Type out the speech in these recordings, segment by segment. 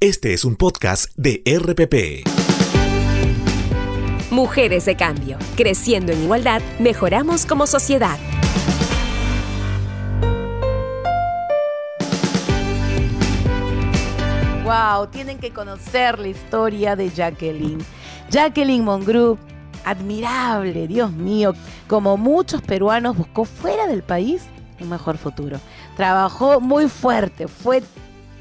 Este es un podcast de RPP. Mujeres de Cambio. Creciendo en igualdad, mejoramos como sociedad. Wow, tienen que conocer la historia de Jacqueline. Jacqueline Mongru, admirable, Dios mío, como muchos peruanos buscó fuera del país un mejor futuro. Trabajó muy fuerte, fue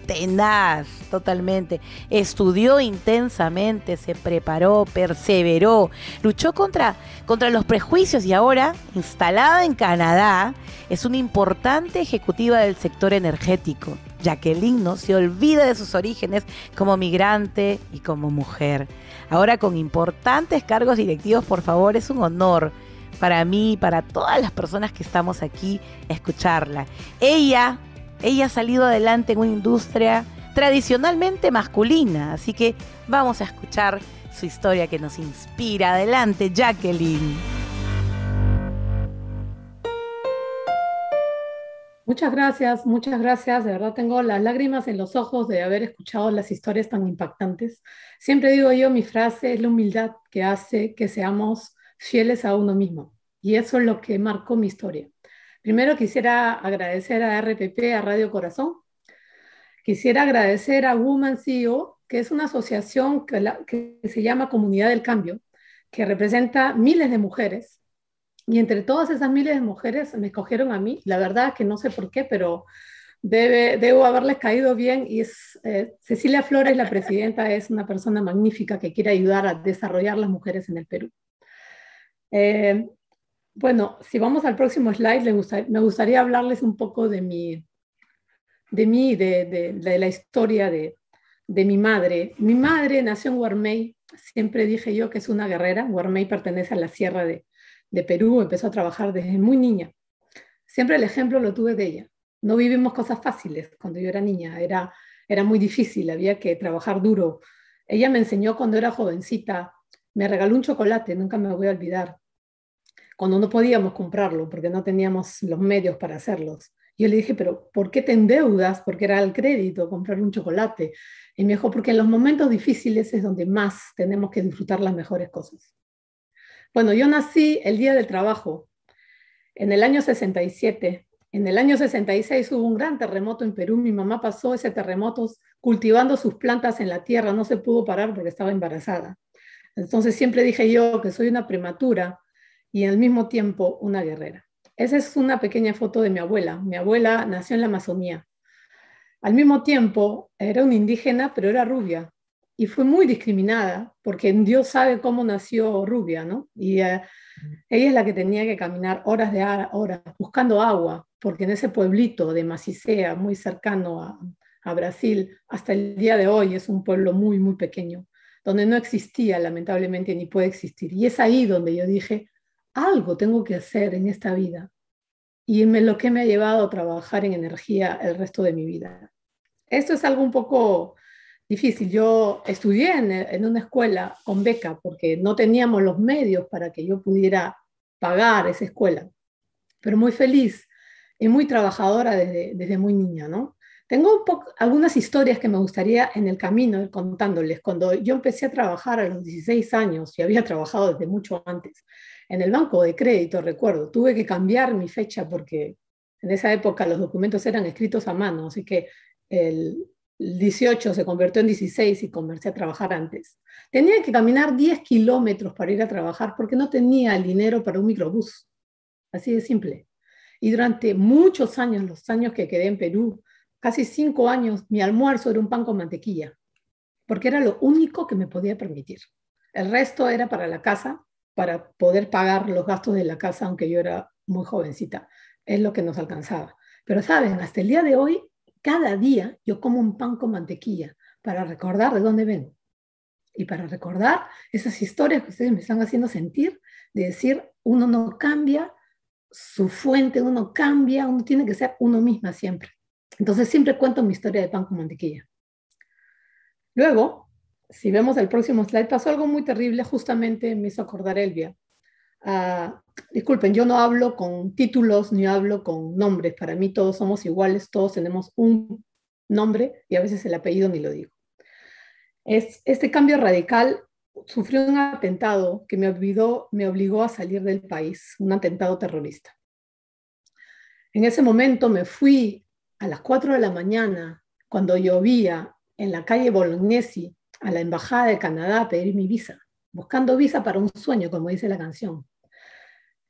tenaz, totalmente. Estudió intensamente, se preparó, perseveró, luchó contra, contra los prejuicios y ahora, instalada en Canadá, es una importante ejecutiva del sector energético. Jacqueline no se olvida de sus orígenes como migrante y como mujer. Ahora con importantes cargos directivos, por favor, es un honor para mí, y para todas las personas que estamos aquí, escucharla. Ella ella ha salido adelante en una industria tradicionalmente masculina, así que vamos a escuchar su historia que nos inspira. Adelante, Jacqueline. Muchas gracias, muchas gracias. De verdad tengo las lágrimas en los ojos de haber escuchado las historias tan impactantes. Siempre digo yo, mi frase es la humildad que hace que seamos fieles a uno mismo. Y eso es lo que marcó mi historia. Primero quisiera agradecer a RPP, a Radio Corazón. Quisiera agradecer a Woman CEO, que es una asociación que, se llama Comunidad del Cambio, que representa miles de mujeres. Y entre todas esas miles de mujeres me escogieron a mí. La verdad que no sé por qué, pero Debe, debo haberles caído bien y eh, Cecilia Flores, la presidenta, es una persona magnífica que quiere ayudar a desarrollar las mujeres en el Perú. Eh, bueno, si vamos al próximo slide, me gustaría hablarles un poco de mi, de mí, de, la historia de, mi madre. Mi madre nació en Huarmey, siempre dije yo que es una guerrera. Huarmey pertenece a la sierra de, Perú, empezó a trabajar desde muy niña. Siempre el ejemplo lo tuve de ella. No vivimos cosas fáciles cuando yo era niña, era muy difícil, había que trabajar duro. Ella me enseñó cuando era jovencita, me regaló un chocolate, nunca me voy a olvidar cuando no podíamos comprarlo porque no teníamos los medios para hacerlos. Yo le dije, pero ¿por qué te endeudas? Porque era el crédito comprar un chocolate. Y me dijo, porque en los momentos difíciles es donde más tenemos que disfrutar las mejores cosas. Bueno, yo nací el día del trabajo, en el año 67. En el año 66 hubo un gran terremoto en Perú. Mi mamá pasó ese terremoto cultivando sus plantas en la tierra. No se pudo parar porque estaba embarazada. Entonces siempre dije yo que soy una prematura y al mismo tiempo una guerrera. Esa es una pequeña foto de mi abuela. Mi abuela nació en la Amazonía. Al mismo tiempo era una indígena, pero era rubia. Y fue muy discriminada, porque Dios sabe cómo nació rubia, ¿no? Y eh, ella es la que tenía que caminar horas de horas buscando agua, porque en ese pueblito de Macicea, muy cercano a Brasil, hasta el día de hoy es un pueblo muy, muy pequeño, donde no existía, lamentablemente, ni puede existir. Y es ahí donde yo dije, algo tengo que hacer en esta vida. Y es lo que me ha llevado a trabajar en energía el resto de mi vida. Esto es algo un poco difícil. Yo estudié en, una escuela con beca porque no teníamos los medios para que yo pudiera pagar esa escuela, pero muy feliz y muy trabajadora desde, desde muy niña, ¿no? Tengo algunas historias que me gustaría en el camino ir contándoles. Cuando yo empecé a trabajar a los 16 años y había trabajado desde mucho antes en el banco de crédito, recuerdo, tuve que cambiar mi fecha porque en esa época los documentos eran escritos a mano, así que el 18 se convirtió en 16 y comencé a trabajar antes. Tenía que caminar 10 kilómetros para ir a trabajar porque no tenía el dinero para un microbús. Así de simple. Y durante muchos años, los años que quedé en Perú, casi cinco años, mi almuerzo era un pan con mantequilla, porque era lo único que me podía permitir. El resto era para la casa, para poder pagar los gastos de la casa, aunque yo era muy jovencita. Es lo que nos alcanzaba. Pero saben, hasta el día de hoy, cada día yo como un pan con mantequilla para recordar de dónde vengo y para recordar esas historias que ustedes me están haciendo sentir, de decir, uno no cambia su fuente, uno cambia, uno tiene que ser uno misma siempre. Entonces siempre cuento mi historia de pan con mantequilla. Luego, si vemos el próximo slide, pasó algo muy terrible, justamente me hizo acordar Elvia. Ah, disculpen, yo no hablo con títulos ni hablo con nombres, para mí todos somos iguales, todos tenemos un nombre y a veces el apellido ni lo digo. Es, este cambio radical sufrió un atentado que me, me obligó a salir del país, un atentado terrorista. En ese momento me fui a las 4 de la mañana, cuando llovía, en la calle Bolognesi, a la Embajada de Canadá a pedir mi visa, buscando visa para un sueño, como dice la canción.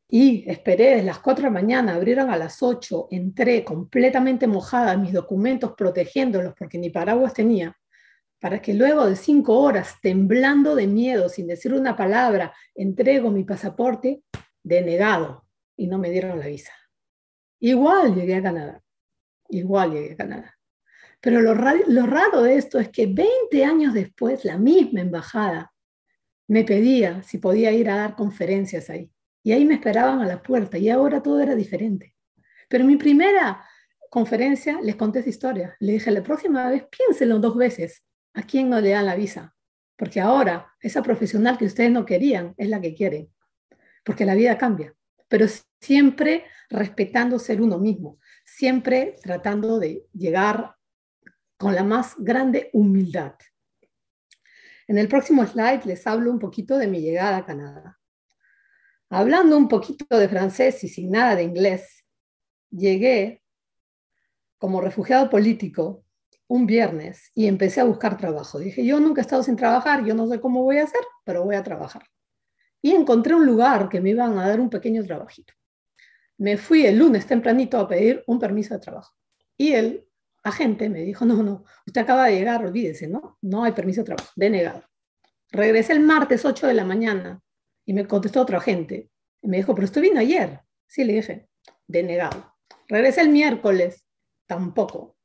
Y esperé desde las 4 de la mañana, abrieron a las 8, entré completamente mojada, mis documentos protegiéndolos porque ni paraguas tenía, para que luego de 5 horas, temblando de miedo, sin decir una palabra, entrego mi pasaporte denegado y no me dieron la visa. Igual llegué a Canadá igual llegué a Canadá. Pero lo, raro de esto es que 20 años después, la misma embajada me pedía si podía ir a dar conferencias ahí. Y ahí me esperaban a la puerta y ahora todo era diferente. Pero mi primera conferencia les conté esa historia. Le dije, la próxima vez piénsenlo dos veces a quién no le dan la visa. Porque ahora esa profesional que ustedes no querían es la que quieren. Porque la vida cambia. Pero siempre respetando ser uno mismo siempre tratando de llegar con la más grande humildad. En el próximo slide les hablo un poquito de mi llegada a Canadá. Hablando un poquito de francés y sin nada de inglés, llegué como refugiado político un viernes y empecé a buscar trabajo. Dije, yo nunca he estado sin trabajar, yo no sé cómo voy a hacer, pero voy a trabajar. Y encontré un lugar que me iban a dar un pequeño trabajito me fui el lunes tempranito a pedir un permiso de trabajo. Y el agente me dijo, no, no, usted acaba de llegar, olvídese, ¿no? No hay permiso de trabajo, denegado. Regresé el martes 8 de la mañana y me contestó otro agente. Y me dijo, pero usted vino ayer. Sí, le dije, denegado. Regresé el miércoles, tampoco.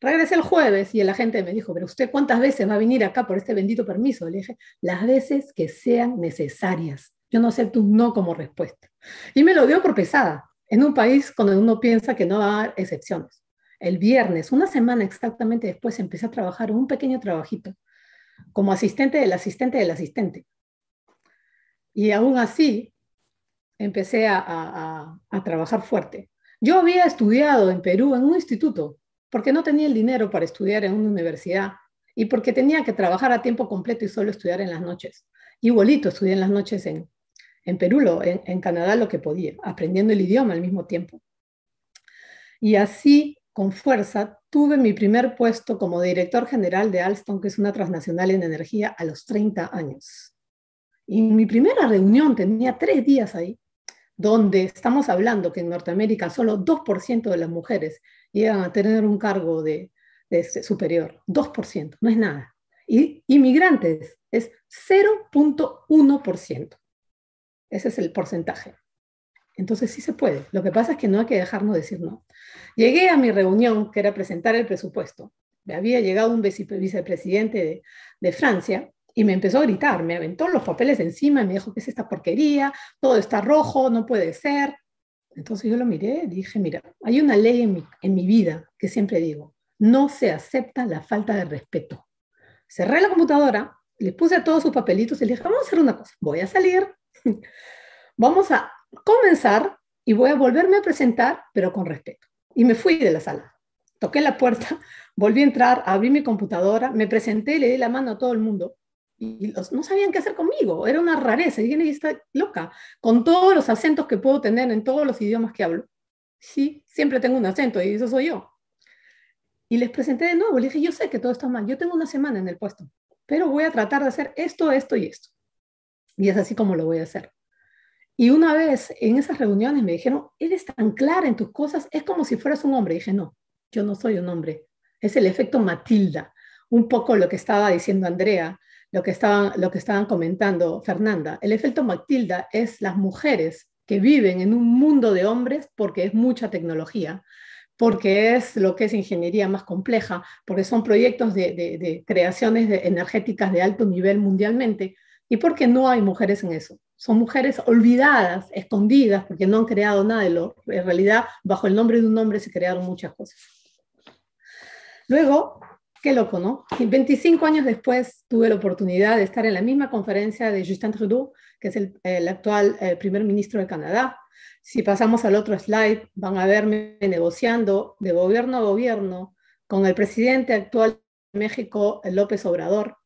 Regresé el jueves y el agente me dijo, pero usted cuántas veces va a venir acá por este bendito permiso? Le dije, las veces que sean necesarias. Yo no sé un no como respuesta. Y me lo dio por pesada en un país cuando uno piensa que no va a haber excepciones. El viernes, una semana exactamente después, empecé a trabajar un pequeño trabajito como asistente del asistente del asistente. Y aún así, empecé a, trabajar fuerte. Yo había estudiado en Perú en un instituto porque no tenía el dinero para estudiar en una universidad y porque tenía que trabajar a tiempo completo y solo estudiar en las noches. Igualito estudié en las noches en, en Perú, lo, en, Canadá, lo que podía, aprendiendo el idioma al mismo tiempo. Y así, con fuerza, tuve mi primer puesto como director general de Alstom, que es una transnacional en energía, a los 30 años. Y mi primera reunión tenía tres días ahí, donde estamos hablando que en Norteamérica solo 2% de las mujeres llegan a tener un cargo de, este superior. 2%, no es nada. Y inmigrantes es 0.1%. Ese es el porcentaje. Entonces sí se puede. Lo que pasa es que no hay que dejarnos decir no. Llegué a mi reunión, que era presentar el presupuesto. Me había llegado un vicepresidente de, Francia y me empezó a gritar, me aventó los papeles encima y me dijo, que es esta porquería? Todo está rojo, no puede ser. Entonces yo lo miré y dije, mira, hay una ley en mi, vida que siempre digo, no se acepta la falta de respeto. Cerré la computadora, le puse a todos sus papelitos y le dije, vamos a hacer una cosa, voy a salir, Vamos a comenzar y voy a volverme a presentar, pero con respeto. Y me fui de la sala. Toqué la puerta, volví a entrar, abrí mi computadora, me presenté, le di la mano a todo el mundo. Y los, no sabían qué hacer conmigo, era una rareza. Y está loca, con todos los acentos que puedo tener en todos los idiomas que hablo. Sí, siempre tengo un acento y eso soy yo. Y les presenté de nuevo, les dije, yo sé que todo está mal, yo tengo una semana en el puesto, pero voy a tratar de hacer esto, esto y esto. Y es así como lo voy a hacer. Y una vez en esas reuniones me dijeron, eres tan clara en tus cosas, es como si fueras un hombre. dije, no, yo no soy un hombre. Es el efecto Matilda. Un poco lo que estaba diciendo Andrea, lo que estaban, lo que estaban comentando Fernanda. El efecto Matilda es las mujeres que viven en un mundo de hombres porque es mucha tecnología, porque es lo que es ingeniería más compleja, porque son proyectos de, creaciones energéticas de alto nivel mundialmente ¿Y por qué no hay mujeres en eso? Son mujeres olvidadas, escondidas, porque no han creado nada. De lo, en realidad, bajo el nombre de un hombre se crearon muchas cosas. Luego, qué loco, ¿no? Y 25 años después tuve la oportunidad de estar en la misma conferencia de Justin Trudeau, que es el, actual primer ministro de Canadá. Si pasamos al otro slide, van a verme negociando de gobierno a gobierno con el presidente actual de México, López Obrador,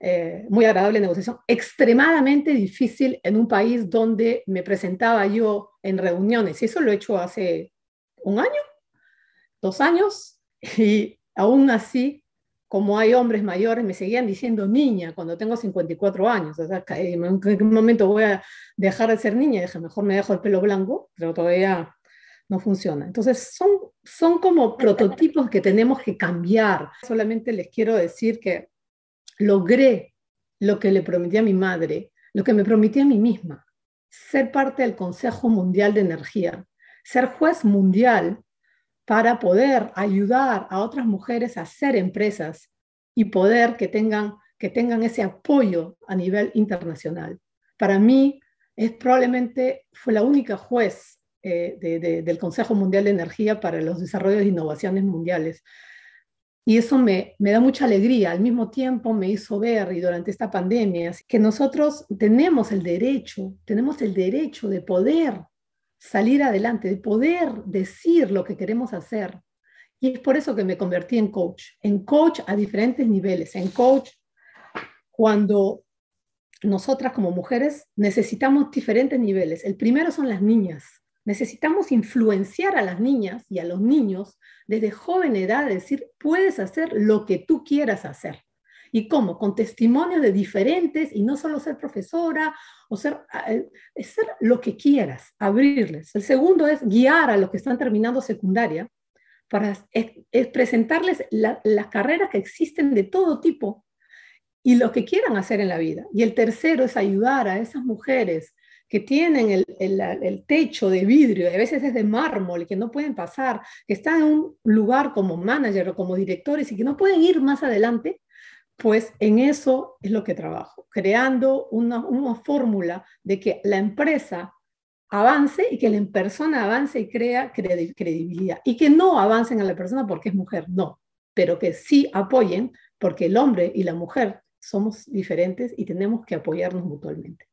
eh, muy agradable negociación, extremadamente difícil en un país donde me presentaba yo en reuniones, y eso lo he hecho hace un año, dos años, y aún así, como hay hombres mayores, me seguían diciendo niña cuando tengo 54 años, ¿en qué momento voy a dejar de ser niña? Dije, mejor me dejo el pelo blanco, pero todavía no funciona. Entonces, son, son como prototipos que tenemos que cambiar. Solamente les quiero decir que logré lo que le prometí a mi madre, lo que me prometí a mí misma, ser parte del Consejo Mundial de Energía, ser juez mundial para poder ayudar a otras mujeres a hacer empresas y poder que tengan, ese apoyo a nivel internacional. Para mí es probablemente fue la única juez eh, del Consejo Mundial de Energía para los Desarrollos e Innovaciones Mundiales. Y eso me, da mucha alegría. Al mismo tiempo me hizo ver, y durante esta pandemia, que nosotros tenemos el derecho, tenemos el derecho de poder salir adelante, de poder decir lo que queremos hacer. Y es por eso que me convertí en coach, en coach a diferentes niveles, en coach cuando nosotras como mujeres necesitamos diferentes niveles. El primero son las niñas, Necesitamos influenciar a las niñas y a los niños desde joven edad, decir, puedes hacer lo que tú quieras hacer. ¿Y cómo? Con testimonios de diferentes y no solo ser profesora o ser, eh, eh, ser lo que quieras, abrirles. El segundo es guiar a los que están terminando secundaria para presentarles las carreras que existen de todo tipo y lo que quieran hacer en la vida. Y el tercero es ayudar a esas mujeres que tienen el, techo de vidrio, a veces es de mármol, que no pueden pasar, que están en un lugar como manager o como directores y que no pueden ir más adelante, pues en eso es lo que trabajo, creando una, fórmula de que la empresa avance y que la persona avance y crea credibilidad. Y que no avancen a la persona porque es mujer, no, pero que sí apoyen porque el hombre y la mujer somos diferentes y tenemos que apoyarnos mutuamente.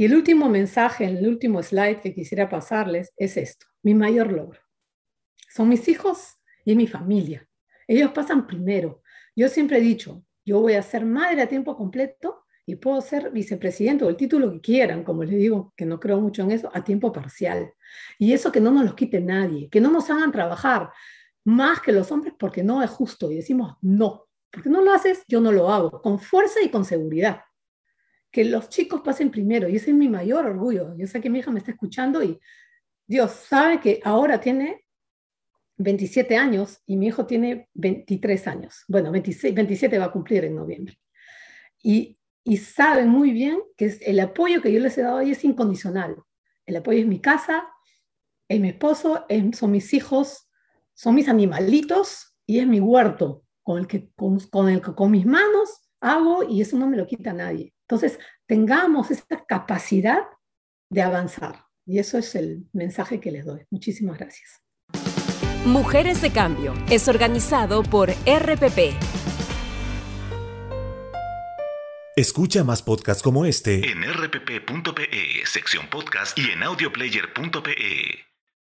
Y el último mensaje, el último slide que quisiera pasarles es esto, mi mayor logro. Son mis hijos y mi familia. Ellos pasan primero. Yo siempre he dicho, yo voy a ser madre a tiempo completo y puedo ser vicepresidente o el título que quieran, como les digo, que no creo mucho en eso, a tiempo parcial. Y eso que no nos lo quite nadie, que no nos hagan trabajar más que los hombres porque no es justo y decimos no. Porque no lo haces, yo no lo hago, con fuerza y con seguridad que los chicos pasen primero. Y ese es mi mayor orgullo. Yo sé que mi hija me está escuchando y Dios sabe que ahora tiene 27 años y mi hijo tiene 23 años. Bueno, 26, 27 va a cumplir en noviembre. Y, y saben muy bien que el apoyo que yo les he dado ahí es incondicional. El apoyo es mi casa, es mi esposo, son mis hijos, son mis animalitos y es mi huerto con el que con, con el que con mis manos hago y eso no me lo quita nadie. Entonces, tengamos esa capacidad de avanzar. Y eso es el mensaje que les doy. Muchísimas gracias. Mujeres de Cambio es organizado por RPP. Escucha más podcasts como este en rpp.pe, sección podcast y en audioplayer.pe.